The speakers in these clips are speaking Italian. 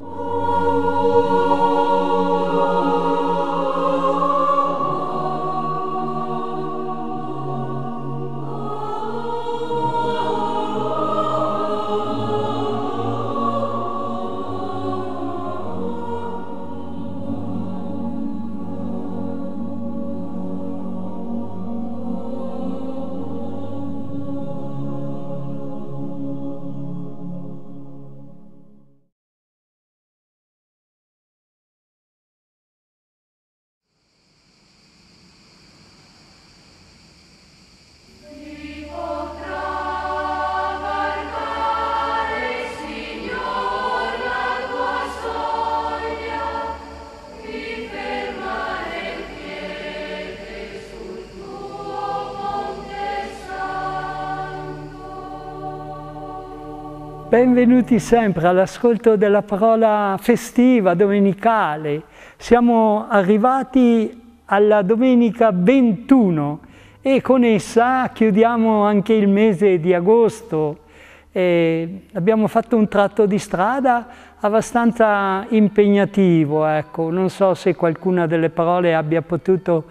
Oh. Benvenuti sempre all'ascolto della parola festiva domenicale. Siamo arrivati alla domenica 21 e con essa chiudiamo anche il mese di agosto. E abbiamo fatto un tratto di strada abbastanza impegnativo, ecco. non so se qualcuna delle parole abbia potuto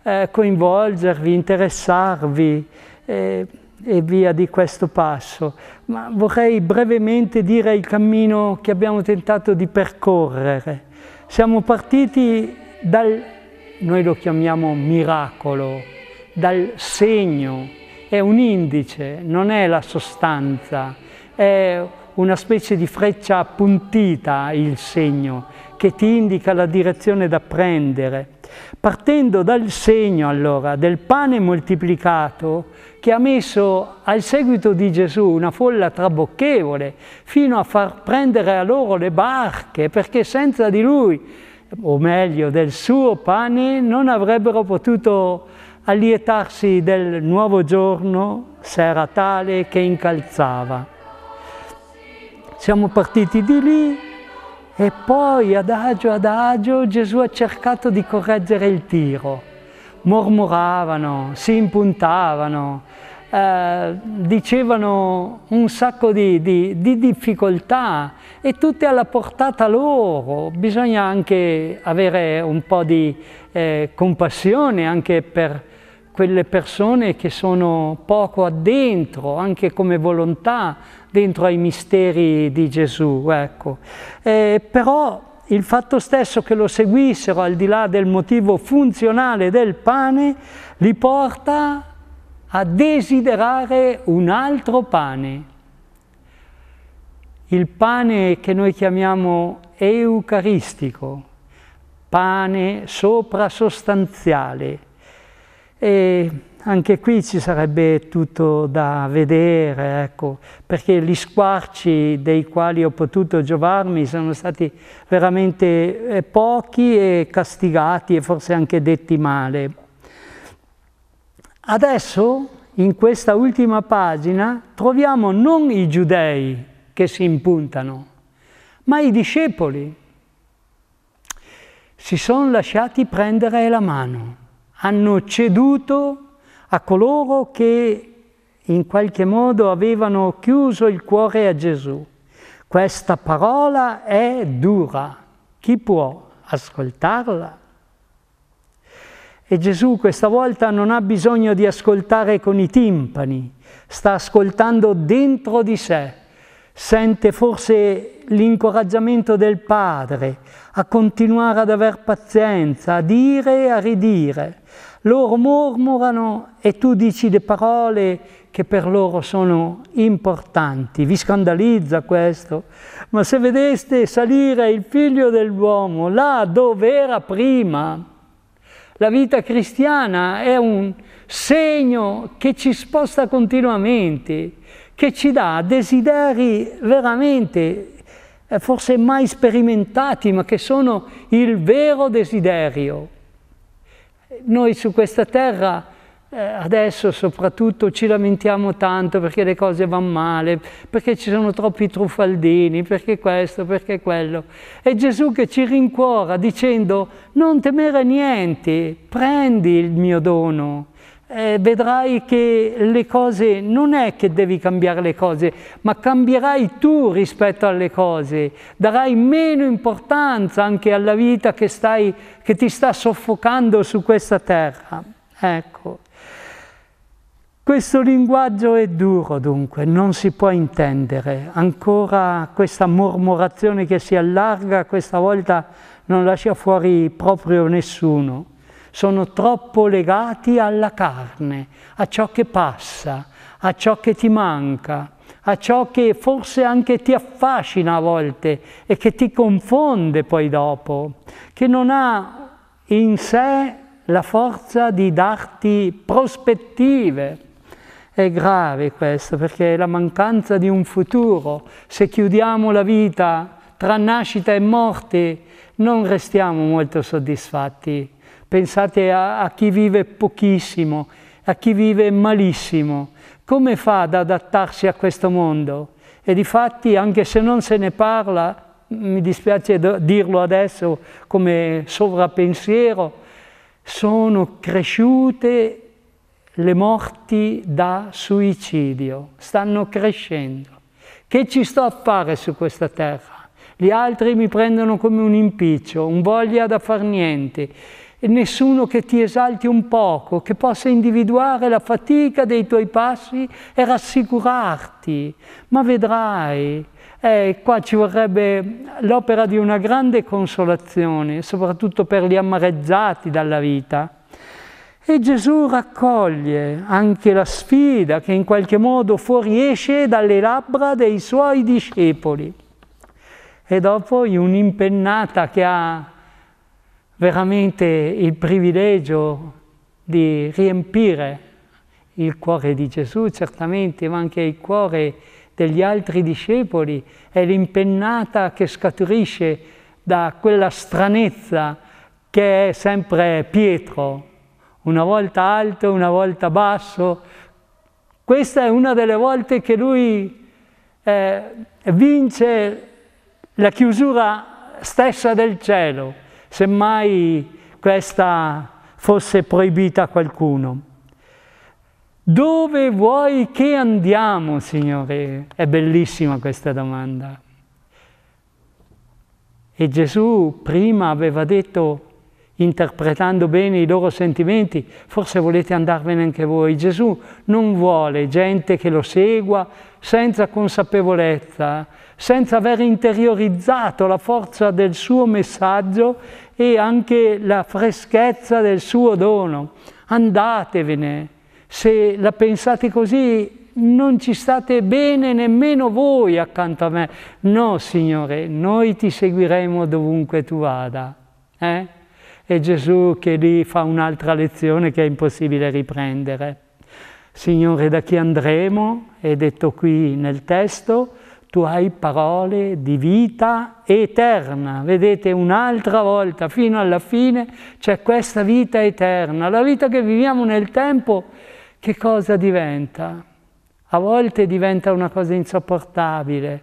eh, coinvolgervi, interessarvi. Eh, e via di questo passo, ma vorrei brevemente dire il cammino che abbiamo tentato di percorrere. Siamo partiti dal, noi lo chiamiamo miracolo, dal segno, è un indice, non è la sostanza, è una specie di freccia appuntita il segno che ti indica la direzione da prendere Partendo dal segno allora del pane moltiplicato che ha messo al seguito di Gesù una folla trabocchevole fino a far prendere a loro le barche perché senza di lui, o meglio del suo pane, non avrebbero potuto allietarsi del nuovo giorno, se era tale che incalzava. Siamo partiti di lì e poi adagio adagio Gesù ha cercato di correggere il tiro. Mormoravano, si impuntavano, eh, dicevano un sacco di, di, di difficoltà e tutte alla portata loro. Bisogna anche avere un po' di eh, compassione anche per quelle persone che sono poco addentro, anche come volontà, dentro ai misteri di Gesù. Ecco. Eh, però il fatto stesso che lo seguissero, al di là del motivo funzionale del pane, li porta a desiderare un altro pane. Il pane che noi chiamiamo eucaristico, pane soprasostanziale, e anche qui ci sarebbe tutto da vedere, ecco, perché gli squarci dei quali ho potuto giovarmi sono stati veramente eh, pochi e castigati e forse anche detti male. Adesso, in questa ultima pagina, troviamo non i giudei che si impuntano, ma i discepoli si sono lasciati prendere la mano hanno ceduto a coloro che in qualche modo avevano chiuso il cuore a Gesù. Questa parola è dura, chi può ascoltarla? E Gesù questa volta non ha bisogno di ascoltare con i timpani, sta ascoltando dentro di sé sente forse l'incoraggiamento del padre a continuare ad aver pazienza, a dire e a ridire. Loro mormorano e tu dici le parole che per loro sono importanti. Vi scandalizza questo? Ma se vedeste salire il figlio dell'uomo là dove era prima, la vita cristiana è un segno che ci sposta continuamente che ci dà desideri veramente eh, forse mai sperimentati, ma che sono il vero desiderio. Noi su questa terra eh, adesso soprattutto ci lamentiamo tanto perché le cose vanno male, perché ci sono troppi truffaldini, perché questo, perché quello. È Gesù che ci rincuora dicendo non temere niente, prendi il mio dono eh, vedrai che le cose non è che devi cambiare le cose, ma cambierai tu rispetto alle cose, darai meno importanza anche alla vita che, stai, che ti sta soffocando su questa terra. Ecco. Questo linguaggio è duro dunque, non si può intendere. Ancora questa mormorazione che si allarga questa volta non lascia fuori proprio nessuno sono troppo legati alla carne, a ciò che passa, a ciò che ti manca, a ciò che forse anche ti affascina a volte e che ti confonde poi dopo, che non ha in sé la forza di darti prospettive. È grave questo perché è la mancanza di un futuro. Se chiudiamo la vita tra nascita e morte non restiamo molto soddisfatti Pensate a, a chi vive pochissimo, a chi vive malissimo. Come fa ad adattarsi a questo mondo? E difatti, anche se non se ne parla, mi dispiace dirlo adesso come sovrappensiero, sono cresciute le morti da suicidio, stanno crescendo. Che ci sto a fare su questa terra? Gli altri mi prendono come un impiccio, un voglia da far niente nessuno che ti esalti un poco, che possa individuare la fatica dei tuoi passi e rassicurarti. Ma vedrai, eh, qua ci vorrebbe l'opera di una grande consolazione, soprattutto per gli amareggiati dalla vita. E Gesù raccoglie anche la sfida che in qualche modo fuoriesce dalle labbra dei suoi discepoli. E dopo in un'impennata che ha veramente il privilegio di riempire il cuore di Gesù, certamente, ma anche il cuore degli altri discepoli, è l'impennata che scaturisce da quella stranezza che è sempre Pietro, una volta alto, una volta basso. Questa è una delle volte che lui eh, vince la chiusura stessa del cielo semmai questa fosse proibita a qualcuno. Dove vuoi che andiamo, Signore? È bellissima questa domanda. E Gesù prima aveva detto interpretando bene i loro sentimenti, forse volete andarvene anche voi. Gesù non vuole gente che lo segua senza consapevolezza, senza aver interiorizzato la forza del suo messaggio e anche la freschezza del suo dono. Andatevene, se la pensate così non ci state bene nemmeno voi accanto a me. No, Signore, noi ti seguiremo dovunque tu vada. Eh? è Gesù che lì fa un'altra lezione che è impossibile riprendere. Signore, da chi andremo? È detto qui nel testo, tu hai parole di vita eterna. Vedete, un'altra volta, fino alla fine, c'è questa vita eterna. La vita che viviamo nel tempo, che cosa diventa? A volte diventa una cosa insopportabile,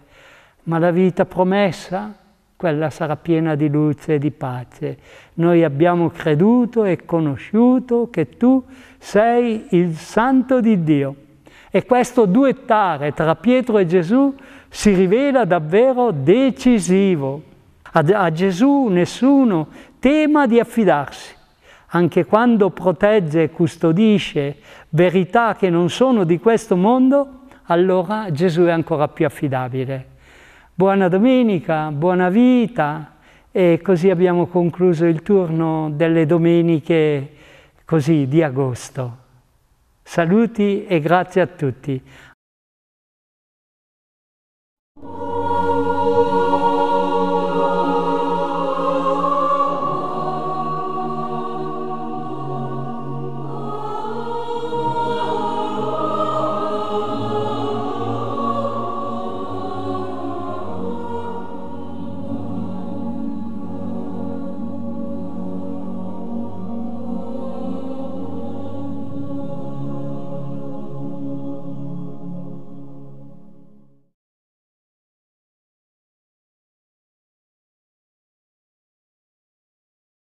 ma la vita promessa, quella sarà piena di luce e di pace. Noi abbiamo creduto e conosciuto che tu sei il Santo di Dio. E questo duettare tra Pietro e Gesù si rivela davvero decisivo. A, a Gesù nessuno tema di affidarsi, anche quando protegge e custodisce verità che non sono di questo mondo, allora Gesù è ancora più affidabile. Buona domenica, buona vita e così abbiamo concluso il turno delle domeniche così di agosto. Saluti e grazie a tutti.